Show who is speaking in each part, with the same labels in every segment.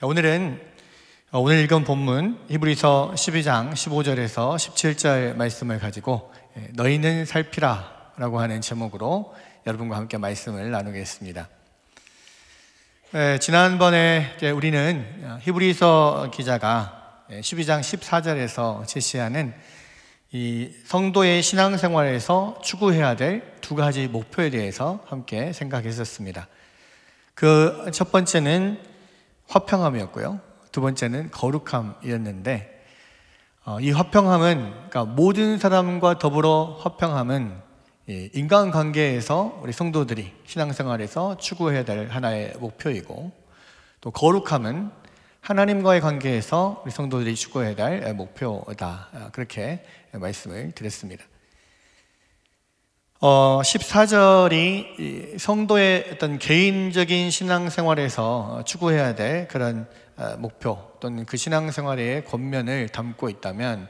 Speaker 1: 오늘은 어, 오늘 읽은 본문 히브리서 12장 15절에서 17절 말씀을 가지고 예, 너희는 살피라라고 하는 제목으로 여러분과 함께 말씀을 나누겠습니다. 예, 지난번에 우리는 어, 히브리서 기자가 12장 예, 14절에서 제시하는 이 성도의 신앙생활에서 추구해야 될 두 가지 목표에 대해서 함께 생각했었습니다. 그 첫 번째는 화평함이었고요. 두 번째는 거룩함이었는데 어, 이 화평함은 그러니까 모든 사람과 더불어 화평함은 예, 인간관계에서 우리 성도들이 신앙생활에서 추구해야 될 하나의 목표이고 또 거룩함은 하나님과의 관계에서 우리 성도들이 추구해야 될 목표다 아, 그렇게 말씀을 드렸습니다. 어, 14절이 성도의 어떤 개인적인 신앙생활에서 추구해야 될 그런 어, 목표 또는 그 신앙생활의 권면을 담고 있다면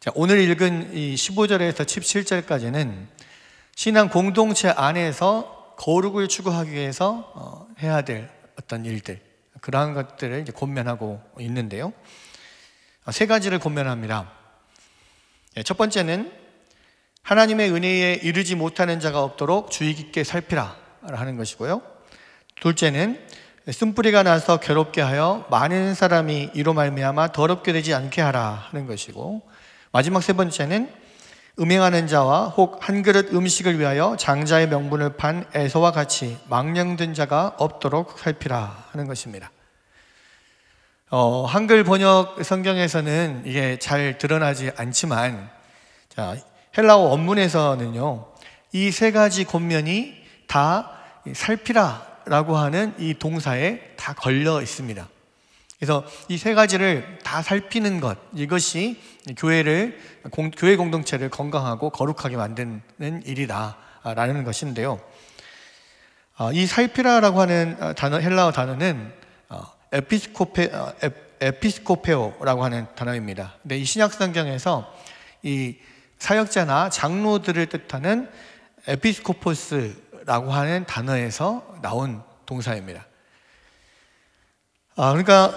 Speaker 1: 자, 오늘 읽은 이 15절에서 17절까지는 신앙 공동체 안에서 거룩을 추구하기 위해서 어, 해야 될 어떤 일들 그러한 것들을 이제 권면하고 있는데요. 어, 세 가지를 권면합니다. 예, 첫 번째는 하나님의 은혜에 이르지 못하는 자가 없도록 주의 깊게 살피라 하는 것이고요. 둘째는 쓴뿌리가 나서 괴롭게 하여 많은 사람이 이로 말미암아 더럽게 되지 않게 하라 하는 것이고 마지막 세 번째는 음행하는 자와 혹 한 그릇 음식을 위하여 장자의 명분을 판 애서와 같이 망령된 자가 없도록 살피라 하는 것입니다. 어, 한글 번역 성경에서는 이게 잘 드러나지 않지만 자, 헬라어 원문에서는요, 이 세 가지 곤면이 다 살피라 라고 하는 이 동사에 다 걸려 있습니다. 그래서 이 세 가지를 다 살피는 것, 이것이 교회를, 공, 교회 공동체를 건강하고 거룩하게 만드는 일이다. 라는 것인데요. 아, 이 살피라라고 하는 아, 단어, 헬라어 단어는 어, 에피스코페, 어, 에피스코페오라고 하는 단어입니다. 근데 이 신약성경에서 이 사역자나 장로들을 뜻하는 에피스코포스라고 하는 단어에서 나온 동사입니다. 아, 그러니까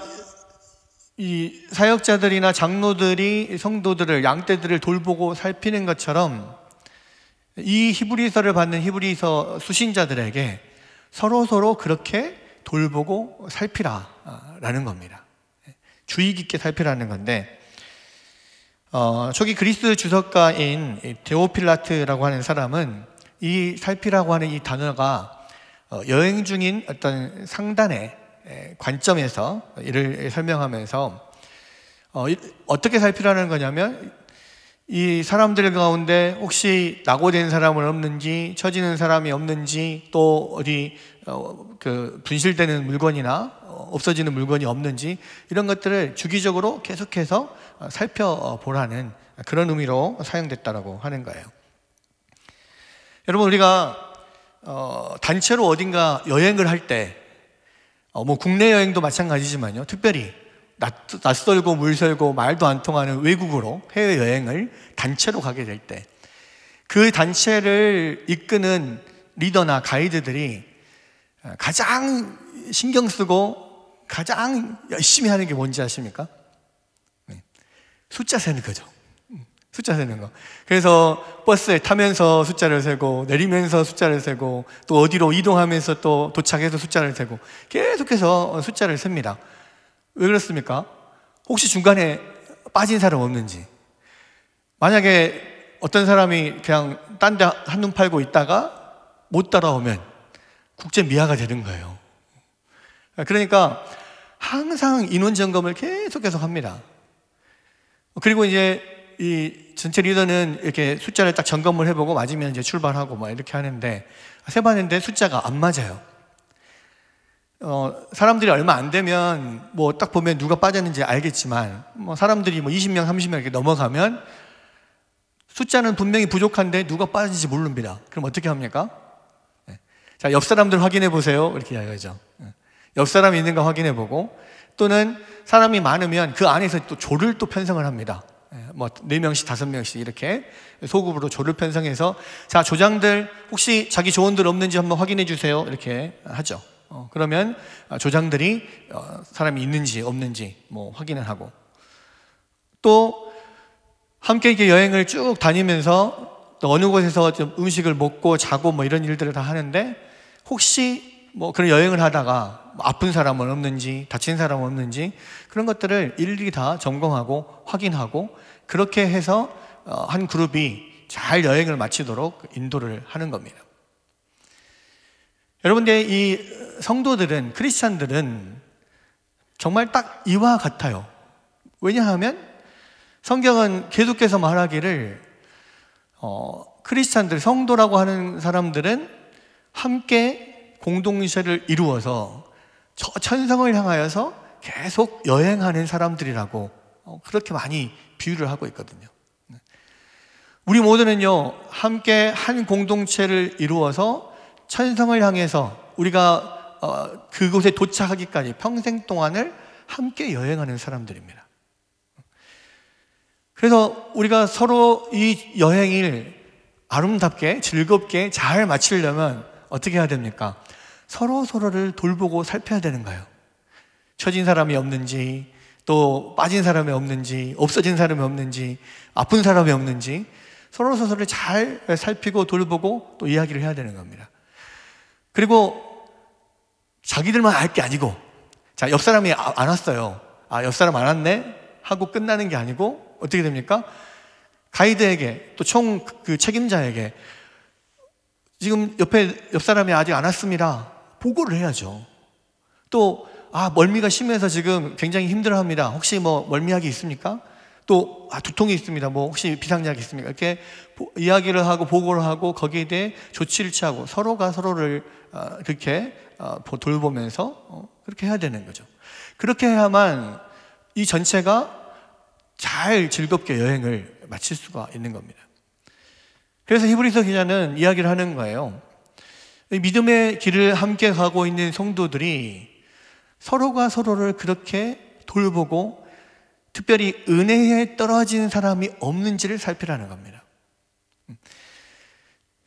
Speaker 1: 이 사역자들이나 장로들이 성도들을 양떼들을 돌보고 살피는 것처럼 이 히브리서를 받는 히브리서 수신자들에게 서로 서로 그렇게 돌보고 살피라라는 겁니다. 주의 깊게 살피라는 건데 어, 초기 그리스 주석가인 데오필라트라고 하는 사람은 이 살피라고 하는 이 단어가 어, 여행 중인 어떤 상단의 관점에서 이를 설명하면서 어, 이, 어떻게 살피라는 거냐면 이 사람들 가운데 혹시 낙오된 사람은 없는지 처지는 사람이 없는지 또 어디 어, 그 분실되는 물건이나 어, 없어지는 물건이 없는지 이런 것들을 주기적으로 계속해서 살펴보라는 그런 의미로 사용됐다라고 하는 거예요. 여러분 우리가 어, 단체로 어딘가 여행을 할 때, 어, 뭐 국내 여행도 마찬가지지만요, 특별히 낯, 설고 물설고 말도 안 통하는 외국으로 해외 여행을 단체로 가게 될 때, 그 단체를 이끄는 리더나 가이드들이 어, 가장 신경 쓰고 가장 열심히 하는 게 뭔지 아십니까? 숫자 세는 거죠. 숫자 세는 거. 그래서 버스에 타면서 숫자를 세고 내리면서 숫자를 세고 또 어디로 이동하면서 또 도착해서 숫자를 세고 계속해서 숫자를 셉니다. 왜 그렇습니까? 혹시 중간에 빠진 사람 없는지. 만약에 어떤 사람이 그냥 딴 데 한눈 팔고 있다가 못 따라오면 국제 미화가 되는 거예요. 그러니까 항상 인원 점검을 계속 계속 합니다. 그리고 이제 이 전체 리더는 이렇게 숫자를 딱 점검을 해보고 맞으면 이제 출발하고 막 이렇게 하는데 세봤는데 숫자가 안 맞아요. 어, 사람들이 얼마 안 되면 뭐 딱 보면 누가 빠졌는지 알겠지만 뭐 사람들이 뭐 20명, 30명 이렇게 넘어가면 숫자는 분명히 부족한데 누가 빠진지 모릅니다. 그럼 어떻게 합니까? 네. 자, 옆 사람들 확인해 보세요. 이렇게 이야기하죠. 옆 사람이 있는가 확인해 보고 또는 사람이 많으면 그 안에서 또 조를 또 편성을 합니다. 예, 뭐, 네 명씩, 다섯 명씩 이렇게 소급으로 조를 편성해서 자, 조장들 혹시 자기 조언들 없는지 한번 확인해 주세요. 이렇게 하죠. 어, 그러면 아, 조장들이 어, 사람이 있는지 없는지 뭐 확인을 하고 또 함께 이렇게 여행을 쭉 다니면서 또 어느 곳에서 좀 음식을 먹고 자고 뭐 이런 일들을 다 하는데 혹시 뭐 그런 여행을 하다가 아픈 사람은 없는지, 다친 사람은 없는지, 그런 것들을 일일이 다 점검하고 확인하고, 그렇게 해서 어, 한 그룹이 잘 여행을 마치도록 인도를 하는 겁니다. 여러분들, 이 성도들은, 크리스찬들은 정말 딱 이와 같아요. 왜냐하면 성경은 계속해서 말하기를, 어, 크리스찬들, 성도라고 하는 사람들은 함께 공동체를 이루어서 저 천성을 향하여서 계속 여행하는 사람들이라고 어, 그렇게 많이 비유를 하고 있거든요. 네. 우리 모두는요, 함께 한 공동체를 이루어서 천성을 향해서 우리가 어, 그곳에 도착하기까지 평생 동안을 함께 여행하는 사람들입니다. 그래서 우리가 서로 이 여행을 아름답게 즐겁게 잘 마치려면 어떻게 해야 됩니까? 서로 서로를 돌보고 살펴야 되는 거예요. 처진 사람이 없는지, 또 빠진 사람이 없는지, 없어진 사람이 없는지, 아픈 사람이 없는지, 서로 서로를 잘 살피고 돌보고 또 이야기를 해야 되는 겁니다. 그리고 자기들만 알 게 아니고, 자, 옆 사람이 아, 안 왔어요. 아, 옆 사람 안 왔네? 하고 끝나는 게 아니고, 어떻게 됩니까? 가이드에게, 또 총 그 책임자에게, 지금 옆에, 옆 사람이 아직 안 왔습니다. 보고를 해야죠. 또, 아, 멀미가 심해서 지금 굉장히 힘들어 합니다. 혹시 뭐 멀미약이 있습니까? 또, 아, 두통이 있습니다. 뭐 혹시 비상약이 있습니까? 이렇게 보, 이야기를 하고 보고를 하고 거기에 대해 조치를 취하고 서로가 서로를 어, 그렇게 어, 돌보면서 어, 그렇게 해야 되는 거죠. 그렇게 해야만 이 전체가 잘 즐겁게 여행을 마칠 수가 있는 겁니다. 그래서 히브리서 기자는 이야기를 하는 거예요. 믿음의 길을 함께 가고 있는 성도들이 서로가 서로를 그렇게 돌보고 특별히 은혜에 떨어진 사람이 없는지를 살피라는 겁니다.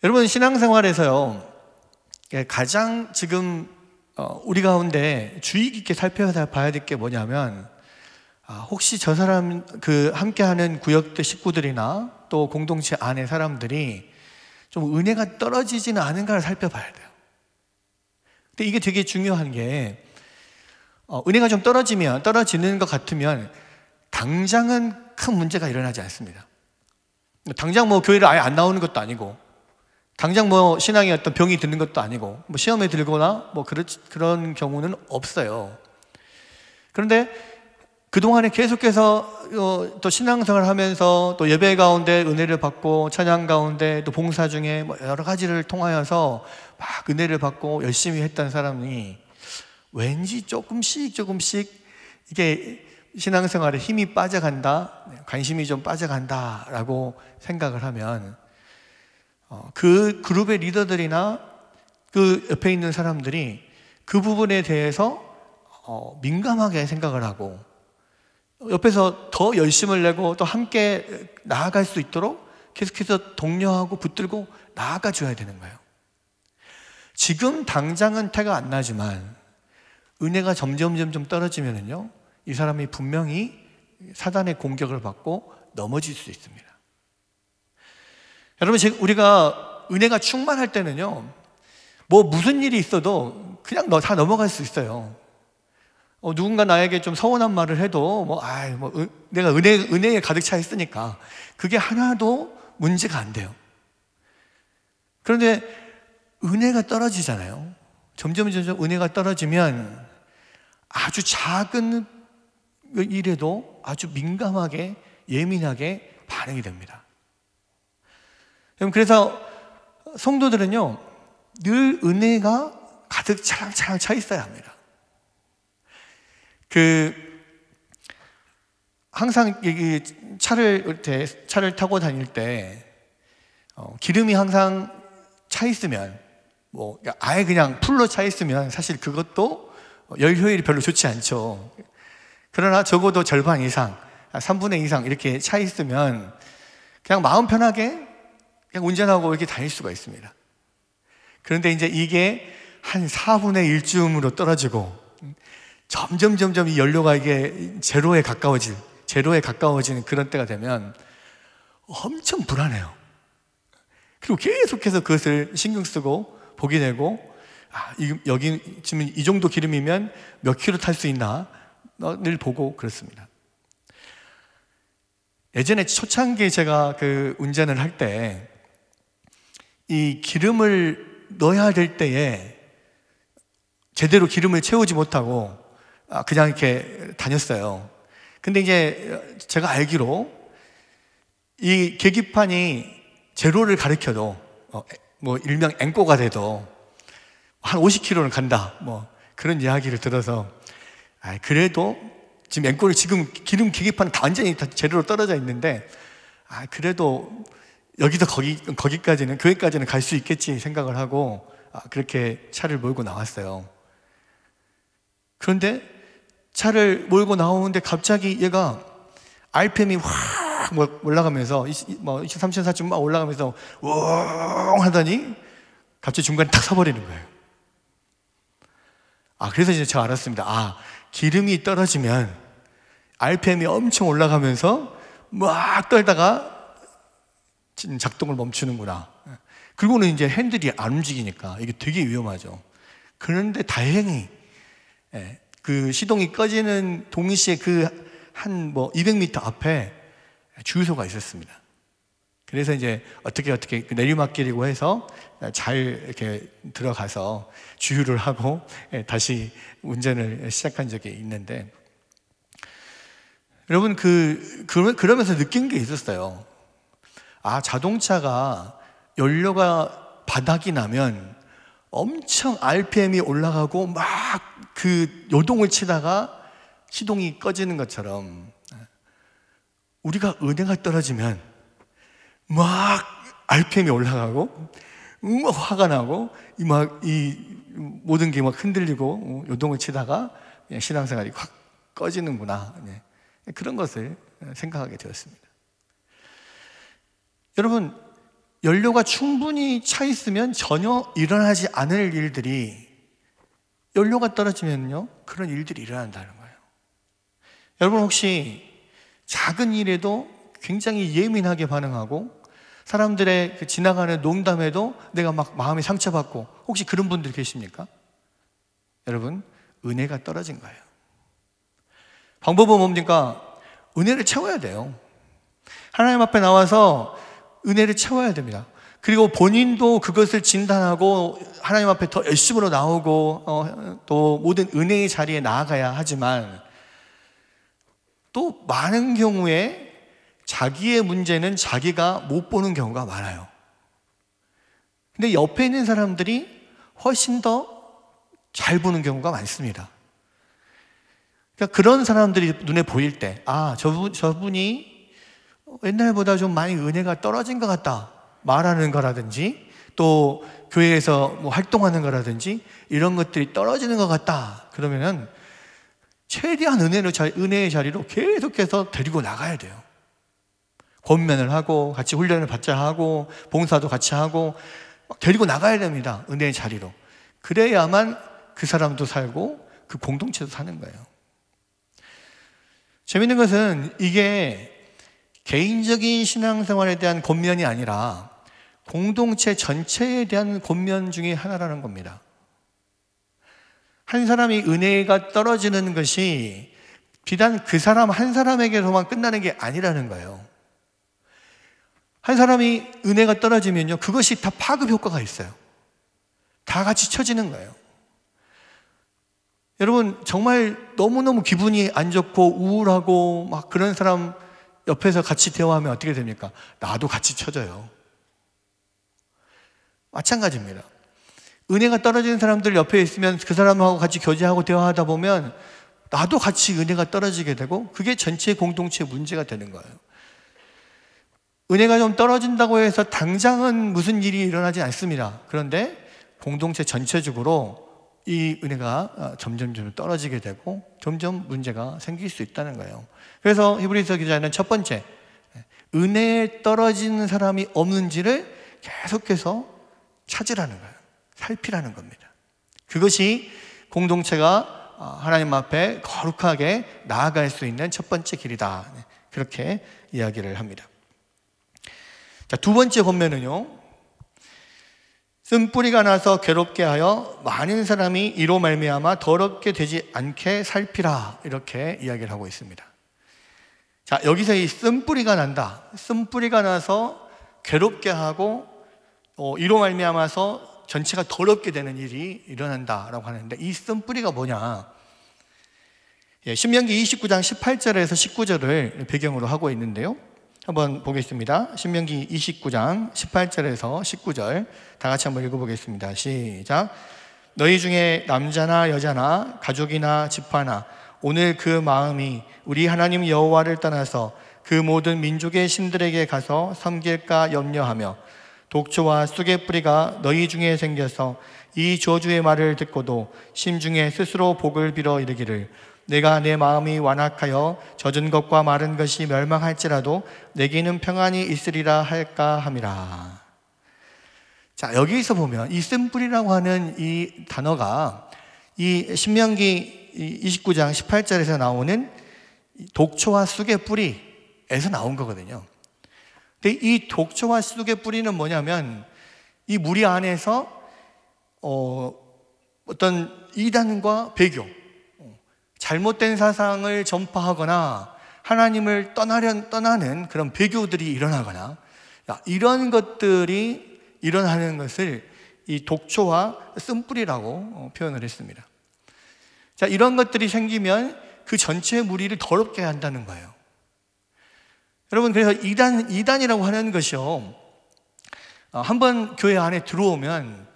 Speaker 1: 여러분 신앙생활에서요 가장 지금 어, 우리 가운데 주의 깊게 살펴봐야 될 게 뭐냐면 아, 혹시 저 사람 그 함께하는 구역대 식구들이나 또 공동체 안의 사람들이 좀 은혜가 떨어지지는 않은가를 살펴봐야 돼요. 근데 이게 되게 중요한 게 어, 은혜가 좀 떨어지면 떨어지는 것 같으면 당장은 큰 문제가 일어나지 않습니다. 당장 뭐 교회를 아예 안 나오는 것도 아니고 당장 뭐 신앙의 어떤 병이 드는 것도 아니고 뭐 시험에 들거나 뭐 그런 그런 경우는 없어요. 그런데 그동안에 계속해서 어, 또 신앙생활 하면서 또 예배 가운데 은혜를 받고 찬양 가운데 또 봉사 중에 뭐 여러 가지를 통하여서 막 은혜를 받고 열심히 했던 사람이 왠지 조금씩 조금씩 이게 신앙생활에 힘이 빠져간다, 관심이 좀 빠져간다라고 생각을 하면 어, 그 그룹의 리더들이나 그 옆에 있는 사람들이 그 부분에 대해서 어, 민감하게 생각을 하고 옆에서 더 열심을 내고 또 함께 나아갈 수 있도록 계속해서 독려하고 붙들고 나아가 줘야 되는 거예요. 지금 당장은 태가 안 나지만 은혜가 점점 점점 떨어지면은요 이 사람이 분명히 사단의 공격을 받고 넘어질 수 있습니다. 여러분 우리가 은혜가 충만할 때는요 뭐 무슨 일이 있어도 그냥 다 넘어갈 수 있어요. 어, 누군가 나에게 좀 서운한 말을 해도 뭐, 아이, 뭐, 은, 내가 은혜, 은혜에 가득 차 있으니까 그게 하나도 문제가 안 돼요. 그런데 은혜가 떨어지잖아요. 점점 점점 은혜가 떨어지면 아주 작은 일에도 아주 민감하게 예민하게 반응이 됩니다. 그래서 성도들은요 늘 은혜가 가득 차랑차랑 차 있어야 합니다. 그 항상 이 차를 차를 타고 다닐 때 어, 기름이 항상 차 있으면 뭐 아예 그냥 풀로 차 있으면 사실 그것도 열 효율이 별로 좋지 않죠. 그러나 적어도 절반 이상, 3분의 2 이상 이렇게 차 있으면 그냥 마음 편하게 그냥 운전하고 이렇게 다닐 수가 있습니다. 그런데 이제 이게 한 4분의 1쯤으로 떨어지고 점점 점점 이 연료가 이게 제로에 가까워질, 제로에 가까워지는 그런 때가 되면 엄청 불안해요. 그리고 계속해서 그것을 신경 쓰고 보게 되고 아, 여기 지금 이 정도 기름이면 몇 킬로 탈 수 있나를 보고 그렇습니다. 예전에 초창기에 제가 그 운전을 할 때 이 기름을 넣어야 될 때에 제대로 기름을 채우지 못하고 아, 그냥 이렇게 다녔어요. 근데 이제 제가 알기로 이 계기판이 제로를 가르켜도 어, 뭐 일명 앵꼬가 돼도 한 50km는 간다. 뭐 그런 이야기를 들어서 아, 그래도 지금 앵꼬를 지금 기름 계기판은 다 완전히 다 제로로 떨어져 있는데 아, 그래도 여기서 거기, 거기까지는, 교회까지는 갈 수 있겠지 생각을 하고, 아, 그렇게 차를 몰고 나왔어요. 그런데 차를 몰고 나오는데 갑자기 얘가 RPM이 확 뭐 올라가면서 20, 뭐 23,400쯤 막 올라가면서 웅 하더니 갑자기 중간에 탁 서버리는 거예요. 아, 그래서 이제 제가 알았습니다. 아, 기름이 떨어지면 RPM이 엄청 올라가면서 막 떨다가 작동을 멈추는구나. 그리고는 이제 핸들이 안 움직이니까 이게 되게 위험하죠. 그런데 다행히 예, 그 시동이 꺼지는 동시에 그 한 뭐 200m 앞에 주유소가 있었습니다. 그래서 이제 어떻게 어떻게 그 내리막길이고 해서 잘 이렇게 들어가서 주유를 하고 예, 다시 운전을 시작한 적이 있는데 여러분 그 그러면서 느낀 게 있었어요. 아 자동차가 연료가 바닥이 나면 엄청 RPM이 올라가고 막 그 요동을 치다가 시동이 꺼지는 것처럼 우리가 은혜가 떨어지면 막 RPM이 올라가고 막 화가 나고 이 막 이 모든 게 막 흔들리고 요동을 치다가 신앙생활이 확 꺼지는구나 네. 그런 것을 생각하게 되었습니다. 여러분 연료가 충분히 차 있으면 전혀 일어나지 않을 일들이 연료가 떨어지면요. 그런 일들이 일어난다는 거예요. 여러분 혹시 작은 일에도 굉장히 예민하게 반응하고 사람들의 그 지나가는 농담에도 내가 막 마음이 상처받고 혹시 그런 분들 계십니까? 여러분, 은혜가 떨어진 거예요. 방법은 뭡니까? 은혜를 채워야 돼요. 하나님 앞에 나와서 은혜를 채워야 됩니다. 그리고 본인도 그것을 진단하고 하나님 앞에 더 열심으로 나오고 어, 또 모든 은혜의 자리에 나아가야 하지만 또 많은 경우에 자기의 문제는 자기가 못 보는 경우가 많아요. 근데 옆에 있는 사람들이 훨씬 더 잘 보는 경우가 많습니다. 그러니까 그런 사람들이 눈에 보일 때, 아, 저분, 저분이 옛날보다 좀 많이 은혜가 떨어진 것 같다 말하는 거라든지 또 교회에서 뭐 활동하는 거라든지 이런 것들이 떨어지는 것 같다 그러면은 최대한 은혜로 은혜의 자리로 계속해서 데리고 나가야 돼요. 권면을 하고 같이 훈련을 받자 하고 봉사도 같이 하고 데리고 나가야 됩니다. 은혜의 자리로. 그래야만 그 사람도 살고 그 공동체도 사는 거예요. 재밌는 것은 이게 개인적인 신앙생활에 대한 권면이 아니라 공동체 전체에 대한 권면 중의 하나라는 겁니다. 한 사람이 은혜가 떨어지는 것이 비단 그 사람 한 사람에게서만 끝나는 게 아니라는 거예요. 한 사람이 은혜가 떨어지면요, 그것이 다 파급 효과가 있어요. 다 같이 쳐지는 거예요. 여러분, 정말 너무너무 기분이 안 좋고 우울하고 막 그런 사람 옆에서 같이 대화하면 어떻게 됩니까? 나도 같이 쳐져요. 마찬가지입니다. 은혜가 떨어지는 사람들 옆에 있으면 그 사람하고 같이 교제하고 대화하다 보면 나도 같이 은혜가 떨어지게 되고 그게 전체 공동체 문제가 되는 거예요. 은혜가 좀 떨어진다고 해서 당장은 무슨 일이 일어나지 않습니다. 그런데 공동체 전체적으로 이 은혜가 어, 점점 떨어지게 되고 점점 문제가 생길 수 있다는 거예요. 그래서 히브리서 기자는 첫 번째, 은혜에 떨어진 사람이 없는지를 계속해서 찾으라는 거예요. 살피라는 겁니다. 그것이 공동체가 아, 하나님 앞에 거룩하게 나아갈 수 있는 첫 번째 길이다. 네, 그렇게 이야기를 합니다. 자, 두 번째 권면은요. 쓴뿌리가 나서 괴롭게 하여 많은 사람이 이로 말미암아 더럽게 되지 않게 살피라 이렇게 이야기를 하고 있습니다. 자, 여기서 이 쓴뿌리가 난다. 쓴뿌리가 나서 괴롭게 하고 어, 이로 말미암아서 전체가 더럽게 되는 일이 일어난다라고 하는데 이 쓴뿌리가 뭐냐? 예, 신명기 29장 18절에서 19절을 배경으로 하고 있는데요. 한번 보겠습니다. 신명기 29장 18절에서 19절 다 같이 한번 읽어보겠습니다. 시작. 너희 중에 남자나 여자나 가족이나 집화나 오늘 그 마음이 우리 하나님 여호와를 떠나서 그 모든 민족의 신들에게 가서 섬길까 염려하며 독초와 쑥의 뿌리가 너희 중에 생겨서 이 저주의 말을 듣고도 심중에 스스로 복을 빌어 이르기를 내가 내 마음이 완악하여 젖은 것과 마른 것이 멸망할지라도 내게는 평안이 있으리라 할까 함이라. 자, 여기서 보면 이 쓴뿌리라고 하는 이 단어가 이 신명기 29장 18절에서 나오는 독초와 쑥의 뿌리에서 나온 거거든요. 근데 이 독초와 쑥의 뿌리는 뭐냐면 이 무리 안에서 어, 어떤 이단과 배교, 어, 잘못된 사상을 전파하거나 하나님을 떠나려 떠나는 그런 배교들이 일어나거나 이런 것들이 일어나는 것을 이 독초와 쓴뿌리라고 어, 표현을 했습니다. 자, 이런 것들이 생기면 그 전체 무리를 더럽게 한다는 거예요. 여러분, 그래서 이단, 이단이라고 하는 것이요. 어, 한번 교회 안에 들어오면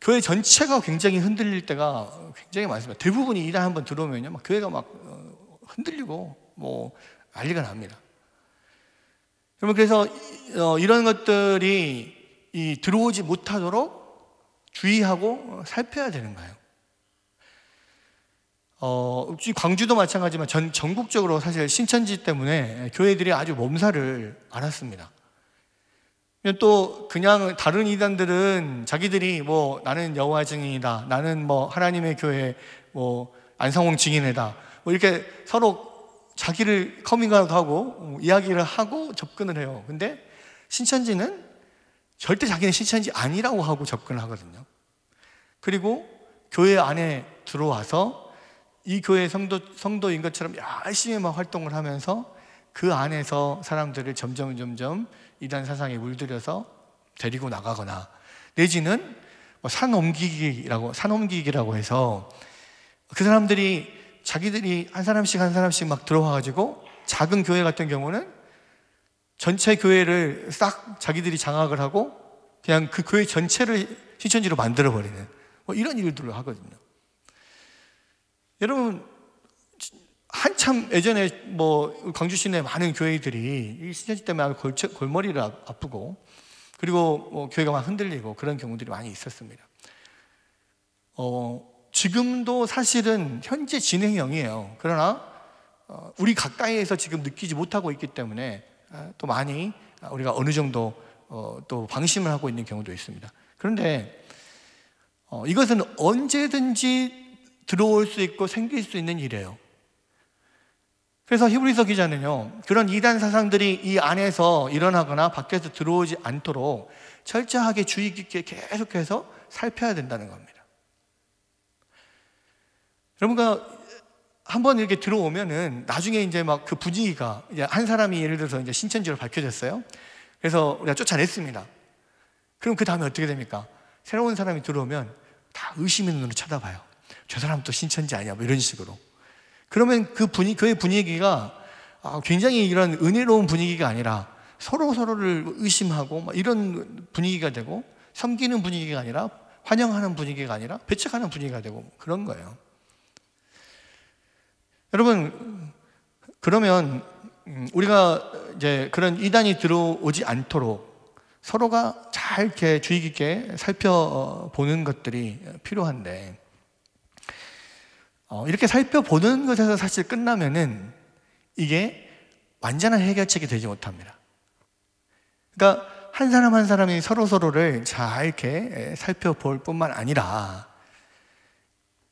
Speaker 1: 교회 전체가 굉장히 흔들릴 때가 굉장히 많습니다. 대부분이 이단 한번 들어오면요. 막 교회가 막 어, 흔들리고 뭐 난리가 납니다. 여러분, 그래서 어, 이런 것들이 들어오지 못하도록 주의하고 살펴야 되는 거예요. 어, 광주도 마찬가지지만 전, 전국적으로 사실 신천지 때문에 교회들이 아주 몸살을 앓았습니다. 또 그냥 다른 이단들은 자기들이 뭐 나는 여호와 증인이다, 나는 뭐 하나님의 교회 뭐 안성홍 증인이다, 뭐 이렇게 서로 자기를 커밍아웃하고 이야기를 하고 접근을 해요. 근데 신천지는 절대 자기는 신천지 아니라고 하고 접근을 하거든요. 그리고 교회 안에 들어와서 이 교회 성도, 성도인 것처럼 열심히 막 활동을 하면서 그 안에서 사람들을 점점 점점 이단 사상에 물들여서 데리고 나가거나 내지는 뭐산 옮기기라고 산 옮기기라고 해서 그 사람들이 자기들이 한 사람씩 한 사람씩 막 들어와 가지고 작은 교회 같은 경우는 전체 교회를 싹 자기들이 장악을 하고 그냥 그 교회 전체를 신천지로 만들어 버리는 뭐 이런 일들을 하거든요. 여러분 한참 예전에 뭐 광주 시내 많은 교회들이 이 신천지 때문에 골처, 골머리를 아, 아프고 그리고 뭐 교회가 막 흔들리고 그런 경우들이 많이 있었습니다. 어, 지금도 사실은 현재 진행형이에요. 그러나 어, 우리 가까이에서 지금 느끼지 못하고 있기 때문에 어, 또 많이 아, 우리가 어느 정도 어, 또 방심을 하고 있는 경우도 있습니다. 그런데 어, 이것은 언제든지 들어올 수 있고 생길 수 있는 일이에요. 그래서 히브리서 기자는요, 그런 이단 사상들이 이 안에서 일어나거나 밖에서 들어오지 않도록 철저하게 주의 깊게 계속해서 살펴야 된다는 겁니다. 여러분과 그러니까 한번 이렇게 들어오면은 나중에 이제 막 그 분위기가 이제 한 사람이 예를 들어서 이제 신천지로 밝혀졌어요. 그래서 우리가 쫓아냈습니다. 그럼 그 다음에 어떻게 됩니까? 새로운 사람이 들어오면 다 의심의 눈으로 쳐다봐요. 저 사람 또 신천지 아니야. 뭐 이런 식으로. 그러면 그 분위, 교회 분위기가 아, 굉장히 이런 은혜로운 분위기가 아니라 서로 서로를 의심하고 이런 분위기가 되고 섬기는 분위기가 아니라 환영하는 분위기가 아니라 배척하는 분위기가 되고 그런 거예요. 여러분, 그러면 음, 우리가 이제 그런 이단이 들어오지 않도록 서로가 잘 이렇게 주의 깊게 살펴보는 어, 것들이 필요한데 어, 이렇게 살펴보는 것에서 사실 끝나면은 이게 완전한 해결책이 되지 못합니다. 그러니까 한 사람 한 사람이 서로 서로를 잘 이렇게 예, 살펴볼 뿐만 아니라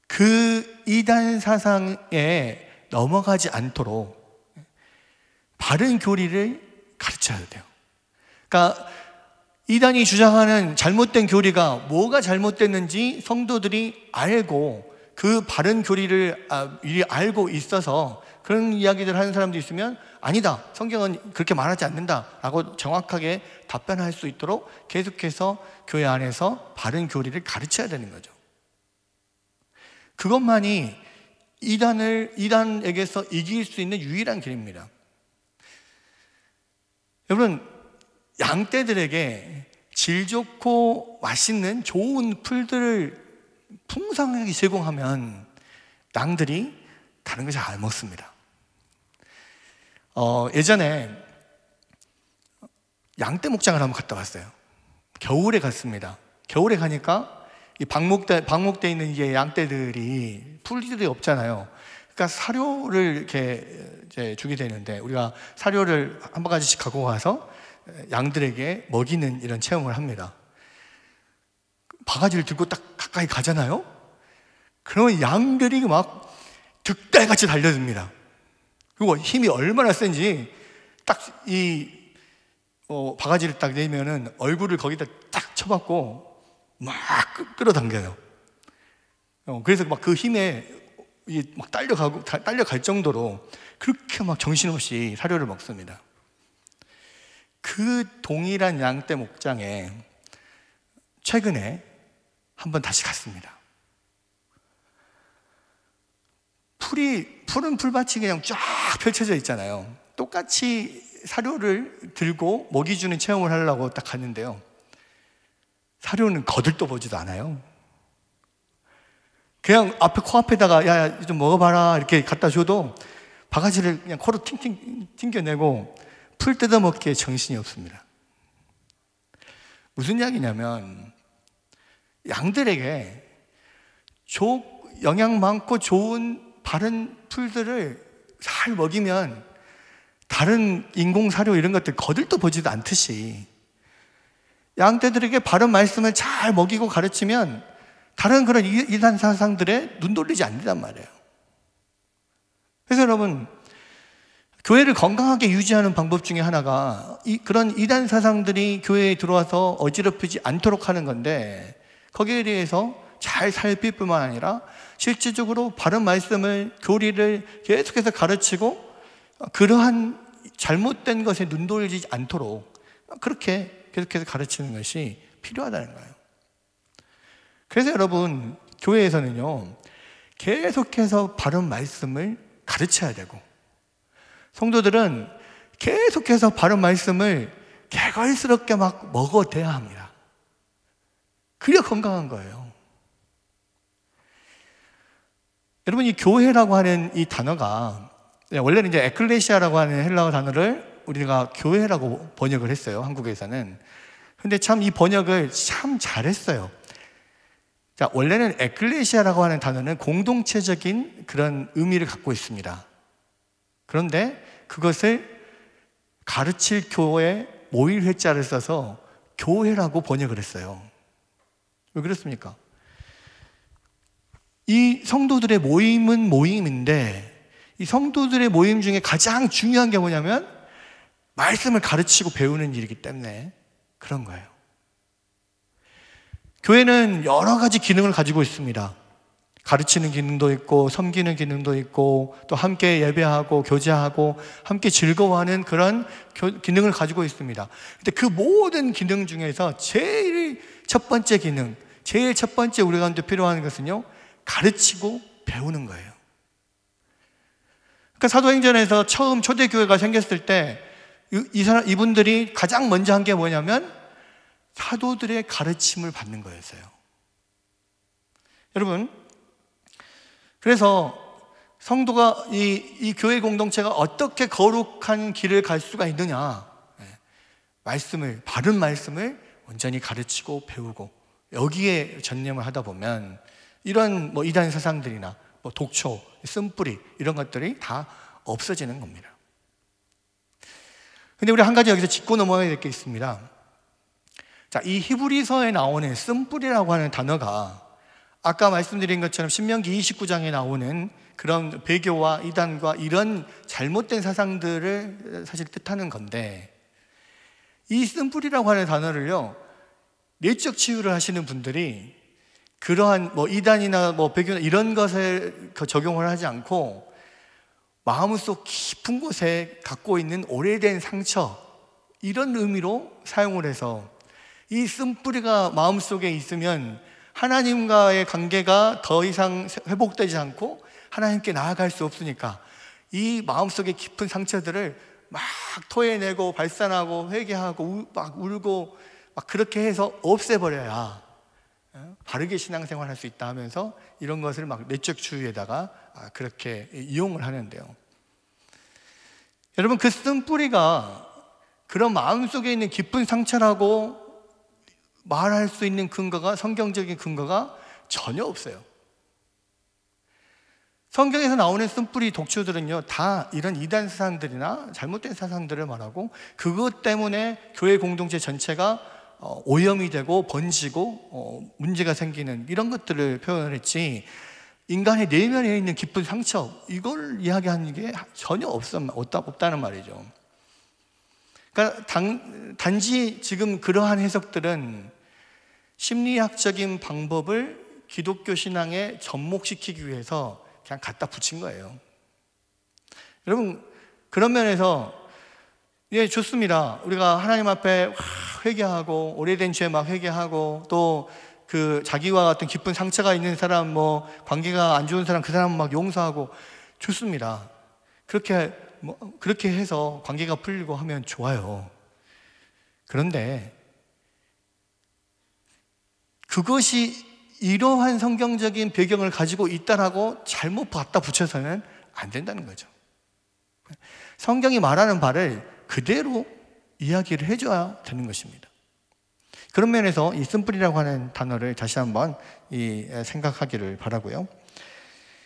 Speaker 1: 그 이단 사상에 넘어가지 않도록 바른 교리를 가르쳐야 돼요. 그러니까 이단이 주장하는 잘못된 교리가 뭐가 잘못됐는지 성도들이 알고 그 바른 교리를 아, 미리 알고 있어서 그런 이야기들 을 하는 사람도 있으면 아니다. 성경은 그렇게 말하지 않는다. 라고 정확하게 답변할 수 있도록 계속해서 교회 안에서 바른 교리를 가르쳐야 되는 거죠. 그것만이 이단을, 이단에게서 이길 수 있는 유일한 길입니다. 여러분, 양떼들에게 질 좋고 맛있는 좋은 풀들을 통상하게 제공하면 낭들이 다른 거잘안 먹습니다. 어, 예전에 양떼 목장을 한번 갔다 왔어요. 겨울에 갔습니다. 겨울에 가니까 이 방목대, 방목대 있는 이제 양떼들이 풀들이 없잖아요. 그러니까 사료를 이렇게 이제 주게 되는데 우리가 사료를 한 바가지씩 갖고 가서 양들에게 먹이는 이런 체험을 합니다. 바가지를 들고 딱 가까이 가잖아요? 그러면 양들이 막 득달같이 달려듭니다. 그리고 힘이 얼마나 센지 딱이 어, 바가지를 딱 내면은 얼굴을 거기다 딱 쳐박고 막 끌어당겨요. 어, 그래서 막 그 힘에 막 딸려가고 딸려갈 정도로 그렇게 막 정신없이 사료를 먹습니다. 그 동일한 양떼 목장에 최근에 한번 다시 갔습니다. 풀이, 푸른 풀밭이 그냥 쫙 펼쳐져 있잖아요. 똑같이 사료를 들고 먹이 주는 체험을 하려고 딱 갔는데요. 사료는 거들떠 보지도 않아요. 그냥 앞에 코앞에다가 야좀 먹어봐라 이렇게 갖다 줘도 바가지를 그냥 코로 팅팅 튕겨내고 풀 뜯어먹기에 정신이 없습니다. 무슨 이야기냐면 양들에게 조, 영양 많고 좋은 바른 풀들을 잘 먹이면 다른 인공 사료 이런 것들 거들떠 보지도 않듯이 양떼들에게 바른 말씀을 잘 먹이고 가르치면 다른 그런 이단 사상들에 눈 돌리지 않는단 말이에요. 그래서 여러분 교회를 건강하게 유지하는 방법 중에 하나가 이, 그런 이단 사상들이 교회에 들어와서 어지럽히지 않도록 하는 건데 거기에 대해서 잘 살필 뿐만 아니라 실질적으로 바른 말씀을, 교리를 계속해서 가르치고 그러한 잘못된 것에 눈 돌리지 않도록 그렇게 계속해서 가르치는 것이 필요하다는 거예요. 그래서 여러분, 교회에서는요, 계속해서 바른 말씀을 가르쳐야 되고, 성도들은 계속해서 바른 말씀을 개걸스럽게 막 먹어대야 합니다. 그래야 건강한 거예요. 여러분, 이 교회라고 하는 이 단어가, 네, 원래는 이제 에클레시아라고 하는 헬라어 단어를 우리가 교회라고 번역을 했어요. 한국에서는. 근데 참 이 번역을 참 잘했어요. 자, 원래는 에클레시아라고 하는 단어는 공동체적인 그런 의미를 갖고 있습니다. 그런데 그것을 가르칠 교회 모일 회자를 써서 교회라고 번역을 했어요. 왜 그렇습니까? 이 성도들의 모임은 모임인데 이 성도들의 모임 중에 가장 중요한 게 뭐냐면 말씀을 가르치고 배우는 일이기 때문에 그런 거예요. 교회는 여러 가지 기능을 가지고 있습니다. 가르치는 기능도 있고, 섬기는 기능도 있고, 또 함께 예배하고, 교제하고, 함께 즐거워하는 그런 기능을 가지고 있습니다. 근데 그 모든 기능 중에서 제일 첫 번째 기능, 제일 첫 번째 우리 가운데 필요한 것은요, 가르치고 배우는 거예요. 그러니까 사도행전에서 처음 초대교회가 생겼을 때, 이 사람, 이분들이 가장 먼저 한 게 뭐냐면, 사도들의 가르침을 받는 거였어요. 여러분, 그래서 성도가 이, 이 교회 공동체가 어떻게 거룩한 길을 갈 수가 있느냐. 네. 말씀을, 바른 말씀을 온전히 가르치고 배우고 여기에 전념을 하다 보면 이런 뭐 이단 사상들이나 뭐 독초, 쓴뿌리 이런 것들이 다 없어지는 겁니다. 근데 우리 한 가지 여기서 짚고 넘어가야 될 게 있습니다. 자, 이 히브리서에 나오는 쓴뿌리라고 하는 단어가 아까 말씀드린 것처럼 신명기 29장에 나오는 그런 배교와 이단과 이런 잘못된 사상들을 사실 뜻하는 건데 이 쓴뿌리라고 하는 단어를요, 내적 치유를 하시는 분들이 그러한 뭐 이단이나 뭐 배교나 이런 것에 그 적용을 하지 않고 마음속 깊은 곳에 갖고 있는 오래된 상처 이런 의미로 사용을 해서 이 쓴뿌리가 마음속에 있으면 하나님과의 관계가 더 이상 회복되지 않고 하나님께 나아갈 수 없으니까 이마음속에 깊은 상처들을 막 토해내고 발산하고 회개하고 우, 막 울고 막 그렇게 해서 없애버려야 어, 바르게 신앙생활 할 수 있다 하면서 이런 것을 막 내적 주위에다가 아, 그렇게 이용을 하는데요. 여러분 그 쓴뿌리가 그런 마음속에 있는 깊은 상처라고 말할 수 있는 근거가 성경적인 근거가 전혀 없어요. 성경에서 나오는 쓴뿌리 독초들은요다 이런 이단 사상들이나 잘못된 사상들을 말하고 그것 때문에 교회 공동체 전체가 어, 오염이 되고 번지고 어, 문제가 생기는 이런 것들을 표현을 했지 인간의 내면에 있는 깊은 상처 이걸 이야기하는 게 전혀 없, 없다, 없다는 말이죠. 그러니까 단, 단지 지금 그러한 해석들은 심리학적인 방법을 기독교 신앙에 접목시키기 위해서 그냥 갖다 붙인 거예요. 여러분, 그런 면에서 예, 좋습니다. 우리가 하나님 앞에 회개하고 오래된 죄 막 회개하고 또 그 자기와 같은 깊은 상처가 있는 사람 뭐 관계가 안 좋은 사람 그 사람 막 용서하고 좋습니다. 그렇게 뭐 그렇게 해서 관계가 풀리고 하면 좋아요. 그런데 그것이 이러한 성경적인 배경을 가지고 있다라고 잘못 갖다 붙여서는 안 된다는 거죠. 성경이 말하는 바를 그대로 이야기를 해줘야 되는 것입니다. 그런 면에서 이 쓴뿌리라고 하는 단어를 다시 한번 생각하기를 바라고요.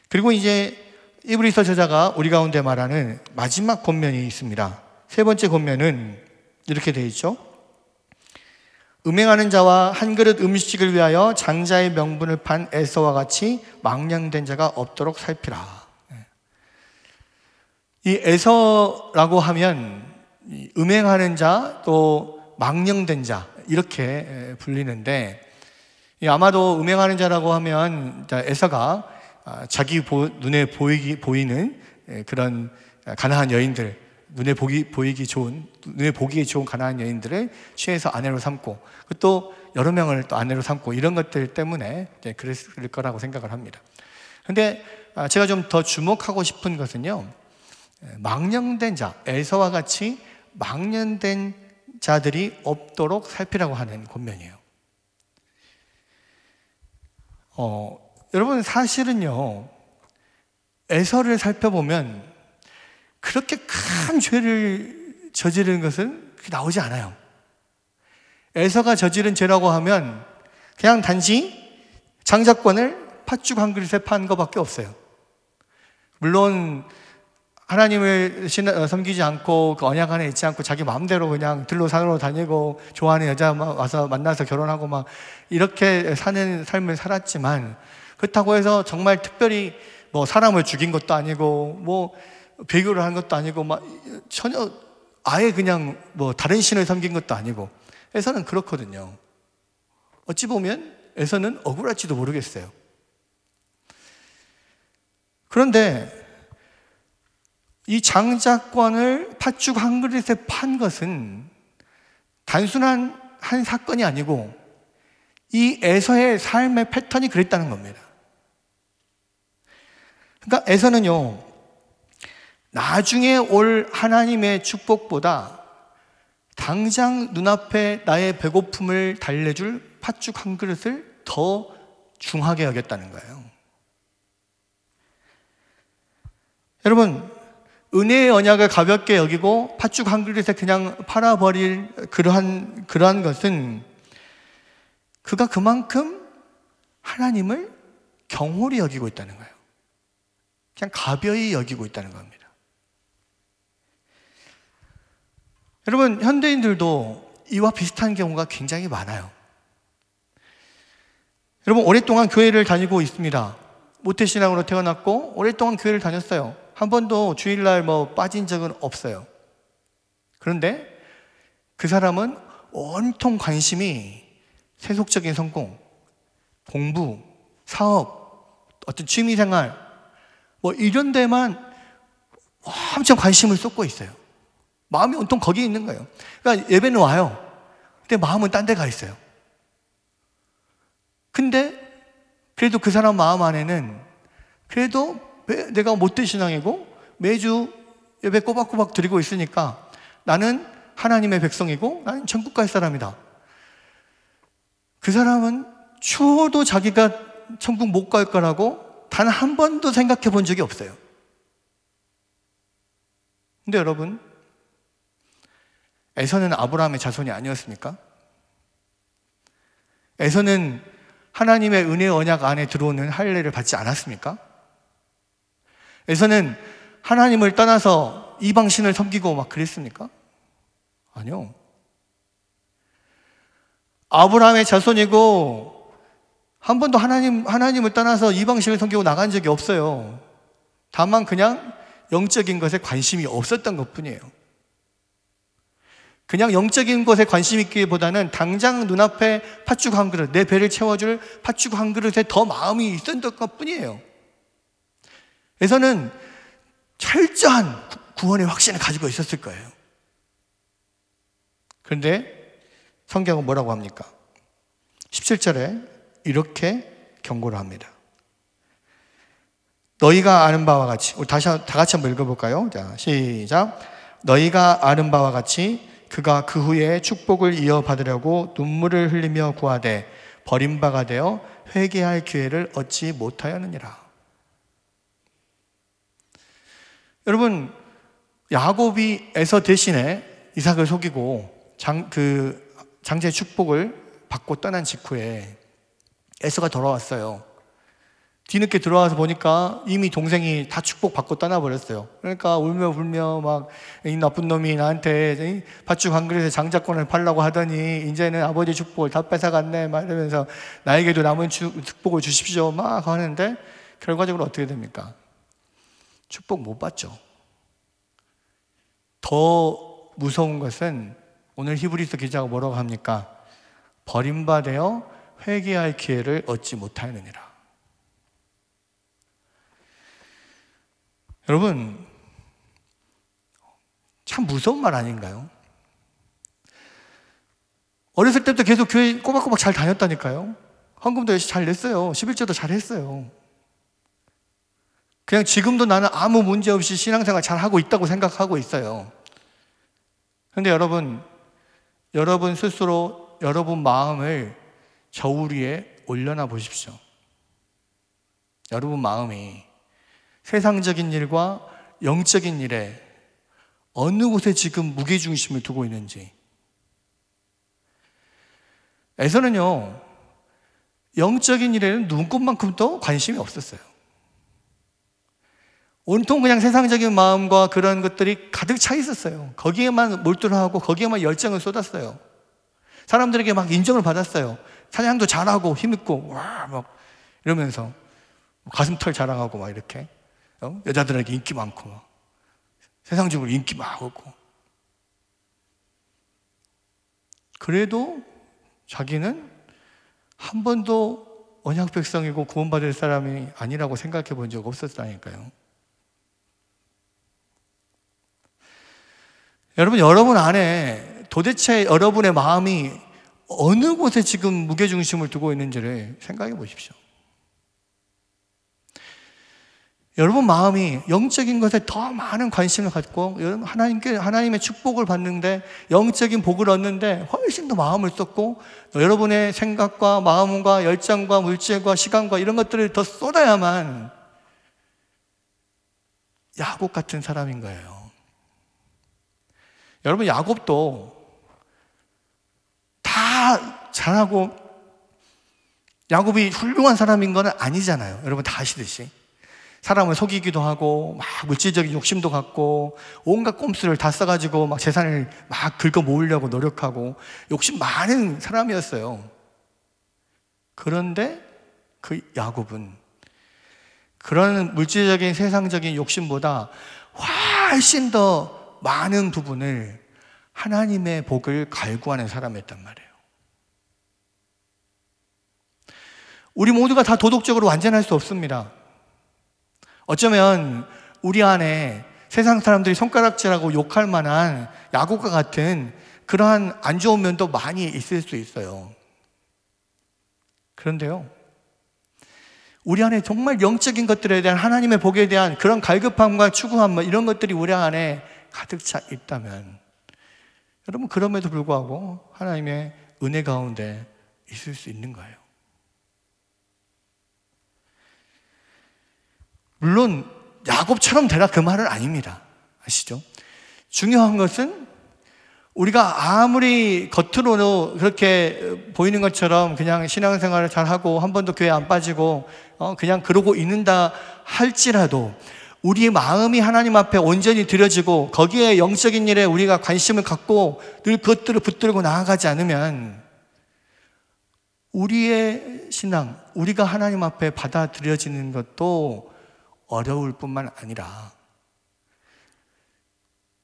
Speaker 1: 그리고 이제 이브리서 저자가 우리 가운데 말하는 마지막 권면이 있습니다. 세 번째 권면은 이렇게 되어 있죠. 음행하는 자와 한 그릇 음식을 위하여 장자의 명분을 판 에서와 같이 망령된 자가 없도록 살피라. 예. 이 에서라고 하면 음행하는 자 또 망령된 자 이렇게 예, 불리는데 아마도 음행하는 자라고 하면 에서가 아, 자기 눈에 보이기, 보이는 예, 그런 아, 가난한 여인들 눈에 보기, 보이기 좋은, 눈에 보기에 좋은 가난한 여인들을 취해서 아내로 삼고, 또 여러 명을 또 아내로 삼고, 이런 것들 때문에 이제 그랬을 거라고 생각을 합니다. 근데 아, 제가 좀 더 주목하고 싶은 것은요, 망령된 자, 에서와 같이 망령된 자들이 없도록 살피라고 하는 권면이에요. 어, 여러분 사실은요, 에서를 살펴보면 그렇게 큰 죄를 저지르는 것은 나오지 않아요. 에서가 저지른 죄라고 하면 그냥 단지 장자권을 팥죽 한 그릇에 판 것밖에 없어요. 물론 하나님을 어, 섬기지 않고 그 언약 안에 있지 않고 자기 마음대로 그냥 들로 산으로 다니고 좋아하는 여자 와서 만나서 결혼하고 막 이렇게 사는 삶을 살았지만 그렇다고 해서 정말 특별히 뭐 사람을 죽인 것도 아니고 뭐 배교를 한 것도 아니고 막 전혀 아예 그냥 뭐 다른 신을 섬긴 것도 아니고 에서는 그렇거든요. 어찌 보면 에서는 억울할지도 모르겠어요. 그런데 이 장자권을 팥죽 한 그릇에 판 것은 단순한 한 사건이 아니고 이 에서의 삶의 패턴이 그랬다는 겁니다. 그러니까 에서는요, 나중에 올 하나님의 축복보다 당장 눈앞에 나의 배고픔을 달래줄 팥죽 한 그릇을 더 중하게 여겼다는 거예요. 여러분, 은혜의 언약을 가볍게 여기고 팥죽 한 그릇에 그냥 팔아버릴 그러한, 그러한 것은 그가 그만큼 하나님을 경홀히 여기고 있다는 거예요. 그냥 가벼이 여기고 있다는 겁니다. 여러분, 현대인들도 이와 비슷한 경우가 굉장히 많아요. 여러분, 오랫동안 교회를 다니고 있습니다. 모태신앙으로 태어났고, 오랫동안 교회를 다녔어요. 한 번도 주일날 뭐 빠진 적은 없어요. 그런데 그 사람은 온통 관심이 세속적인 성공, 공부, 사업, 어떤 취미생활, 뭐 이런 데만 엄청 관심을 쏟고 있어요. 마음이 온통 거기에 있는 거예요. 그러니까 예배는 와요. 근데 마음은 딴 데 가 있어요. 근데 그래도 그 사람 마음 안에는 그래도 내가 못된 신앙이고 매주 예배 꼬박꼬박 드리고 있으니까 나는 하나님의 백성이고 나는 천국갈 사람이다. 그 사람은 추워도 자기가 천국 못 갈 거라고 단 한 번도 생각해 본 적이 없어요. 근데 여러분, 에서는 아브라함의 자손이 아니었습니까? 에서는 하나님의 은혜 언약 안에 들어오는 할례를 받지 않았습니까? 에서는 하나님을 떠나서 이방신을 섬기고 막 그랬습니까? 아니요. 아브라함의 자손이고 한 번도 하나님 하나님을 떠나서 이방신을 섬기고 나간 적이 없어요. 다만 그냥 영적인 것에 관심이 없었던 것뿐이에요. 그냥 영적인 것에 관심 있기보다는 당장 눈앞에 팥죽 한 그릇, 내 배를 채워줄 팥죽 한 그릇에 더 마음이 있었던 것 뿐이에요. 그서는 철저한 구원의 확신을 가지고 있었을 거예요. 그런데 성경은 뭐라고 합니까? 17절에 이렇게 경고를 합니다. 너희가 아는 바와 같이, 우리 다시, 다 같이 한번 읽어볼까요? 자, 시작. 너희가 아는 바와 같이 그가 그 후에 축복을 이어받으려고 눈물을 흘리며 구하되 버림바가 되어 회개할 기회를 얻지 못하였느니라. 여러분 야곱이 에서 대신에 이삭을 속이고 장, 그 장제 축복을 받고 떠난 직후에 에서가 돌아왔어요. 뒤늦게 들어와서 보니까 이미 동생이 다 축복받고 떠나버렸어요. 그러니까 울며 불며 막 이 나쁜 놈이 나한테 밭죽 한 그릇에 장자권을 팔라고 하더니 이제는 아버지 축복을 다 뺏어갔네 막 이러면서 나에게도 남은 축복을 주십시오 막 하는데 결과적으로 어떻게 됩니까? 축복 못 받죠. 더 무서운 것은 오늘 히브리서 기자가 뭐라고 합니까? 버림받아 회개할 기회를 얻지 못하느니라. 여러분, 참 무서운 말 아닌가요? 어렸을 때부터 계속 교회 꼬박꼬박 잘 다녔다니까요. 헌금도 열심잘 냈어요. 11조도 잘 했어요. 그냥 지금도 나는 아무 문제 없이 신앙생활 잘 하고 있다고 생각하고 있어요. 근데 여러분, 여러분 스스로 여러분 마음을 저울 위에 올려놔 보십시오. 여러분 마음이 세상적인 일과 영적인 일에 어느 곳에 지금 무게중심을 두고 있는지. 에서는요, 영적인 일에는 눈꽃만큼 도 관심이 없었어요. 온통 그냥 세상적인 마음과 그런 것들이 가득 차 있었어요. 거기에만 몰두를 하고 거기에만 열정을 쏟았어요. 사람들에게 막 인정을 받았어요. 사냥도 잘하고 힘있고, 와, 막 이러면서 가슴털 자랑하고 막 이렇게. 어? 여자들에게 인기 많고 세상적으로 인기 많고 그래도 자기는 한 번도 언약 백성이고 구원받을 사람이 아니라고 생각해 본 적 없었다니까요. 여러분, 여러분 안에 도대체 여러분의 마음이 어느 곳에 지금 무게중심을 두고 있는지를 생각해 보십시오. 여러분 마음이 영적인 것에 더 많은 관심을 갖고 여러분 하나님께 하나님의 축복을 받는데 영적인 복을 얻는데 훨씬 더 마음을 썼고 여러분의 생각과 마음과 열정과 물질과 시간과 이런 것들을 더 쏟아야만 야곱 같은 사람인 거예요. 여러분 야곱도 다 잘하고 야곱이 훌륭한 사람인 건 아니잖아요. 여러분 다 아시듯이. 사람을 속이기도 하고 막 물질적인 욕심도 갖고 온갖 꼼수를 다 써가지고 막 재산을 막 긁어 모으려고 노력하고 욕심 많은 사람이었어요. 그런데 그 야곱은 그런 물질적인 세상적인 욕심보다 훨씬 더 많은 부분을 하나님의 복을 갈구하는 사람이었단 말이에요. 우리 모두가 다 도덕적으로 완전할 수 없습니다. 어쩌면 우리 안에 세상 사람들이 손가락질하고 욕할 만한 야구과 같은 그러한 안 좋은 면도 많이 있을 수 있어요. 그런데요. 우리 안에 정말 영적인 것들에 대한 하나님의 복에 대한 그런 갈급함과 추구함 뭐 이런 것들이 우리 안에 가득 차 있다면 여러분 그럼에도 불구하고 하나님의 은혜 가운데 있을 수 있는 거예요. 물론 야곱처럼 되라 그 말은 아닙니다. 아시죠? 중요한 것은 우리가 아무리 겉으로 그렇게 보이는 것처럼 그냥 신앙생활을 잘하고 한 번도 교회 안 빠지고 어, 그냥 그러고 있는다 할지라도 우리 마음이 하나님 앞에 온전히 드려지고 거기에 영적인 일에 우리가 관심을 갖고 늘 그것들을 붙들고 나아가지 않으면 우리의 신앙, 우리가 하나님 앞에 받아들여지는 것도 어려울 뿐만 아니라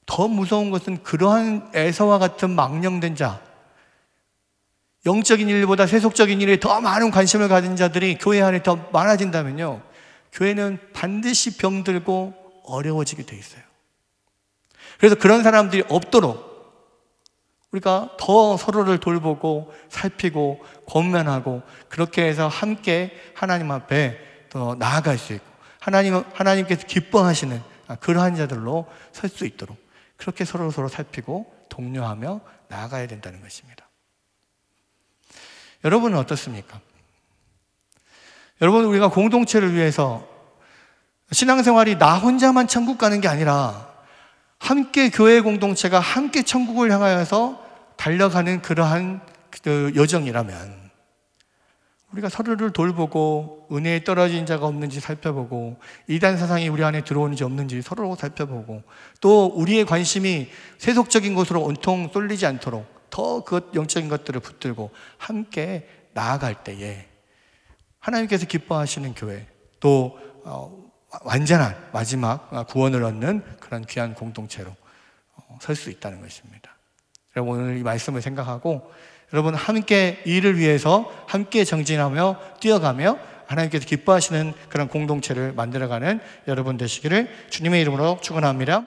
Speaker 1: 더 무서운 것은 그러한 에서와 같은 망령된 자, 영적인 일보다 세속적인 일에 더 많은 관심을 가진 자들이 교회 안에 더 많아진다면요. 교회는 반드시 병들고 어려워지게 돼 있어요. 그래서 그런 사람들이 없도록 우리가 더 서로를 돌보고 살피고 권면하고 그렇게 해서 함께 하나님 앞에 더 나아갈 수 있고 하나님, 하나님께서 기뻐하시는 아, 그러한 자들로 설 수 있도록 그렇게 서로 서로 살피고 독려하며 나아가야 된다는 것입니다. 여러분은 어떻습니까? 여러분, 우리가 공동체를 위해서 신앙생활이 나 혼자만 천국 가는 게 아니라 함께 교회 공동체가 함께 천국을 향하여서 달려가는 그러한 그 여정이라면 우리가 서로를 돌보고 은혜에 떨어진 자가 없는지 살펴보고 이단 사상이 우리 안에 들어오는지 없는지 서로 살펴보고 또 우리의 관심이 세속적인 것으로 온통 쏠리지 않도록 더 그 영적인 것들을 붙들고 함께 나아갈 때에 하나님께서 기뻐하시는 교회 또 어, 완전한 마지막 아, 구원을 얻는 그런 귀한 공동체로 어, 설수 있다는 것입니다. 여러분 오늘 이 말씀을 생각하고 여러분 함께 일을 위해서 함께 정진하며 뛰어가며 하나님께서 기뻐하시는 그런 공동체를 만들어가는 여러분 되시기를 주님의 이름으로 축원합니다.